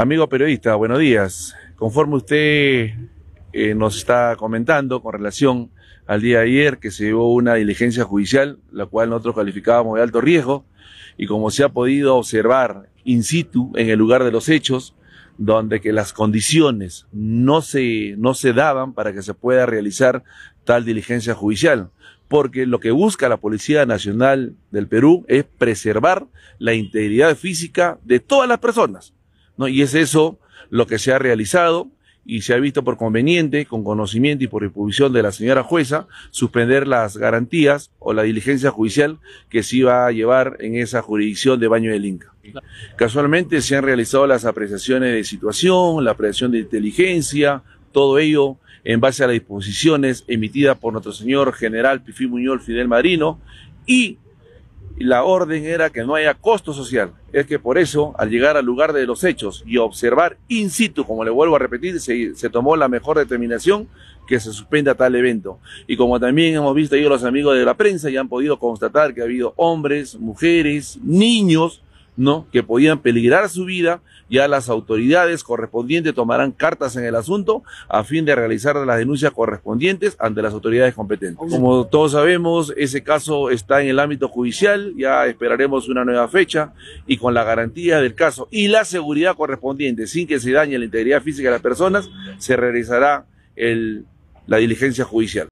Amigo periodista, buenos días. Conforme usted eh, nos está comentando con relación al día de ayer que se llevó una diligencia judicial, la cual nosotros calificábamos de alto riesgo, y como se ha podido observar in situ en el lugar de los hechos, donde que las condiciones no se, no se daban para que se pueda realizar tal diligencia judicial, porque lo que busca la Policía Nacional del Perú es preservar la integridad física de todas las personas y es eso lo que se ha realizado y se ha visto por conveniente, con conocimiento y por disposición de la señora jueza, suspender las garantías o la diligencia judicial que se iba a llevar en esa jurisdicción de Baño del Inca. Casualmente se han realizado las apreciaciones de situación, la apreciación de inteligencia, todo ello en base a las disposiciones emitidas por nuestro señor general Pifí Muñoz Fidel Marino y y la orden era que no haya costo social. Es que por eso, al llegar al lugar de los hechos y observar in situ, como le vuelvo a repetir, se, se tomó la mejor determinación que se suspenda tal evento. Y como también hemos visto ellos los amigos de la prensa ya han podido constatar que ha habido hombres, mujeres, niños, ¿no? que podían peligrar su vida, ya las autoridades correspondientes tomarán cartas en el asunto a fin de realizar las denuncias correspondientes ante las autoridades competentes. Como todos sabemos, ese caso está en el ámbito judicial, ya esperaremos una nueva fecha y con la garantía del caso y la seguridad correspondiente, sin que se dañe la integridad física de las personas, se realizará el, la diligencia judicial.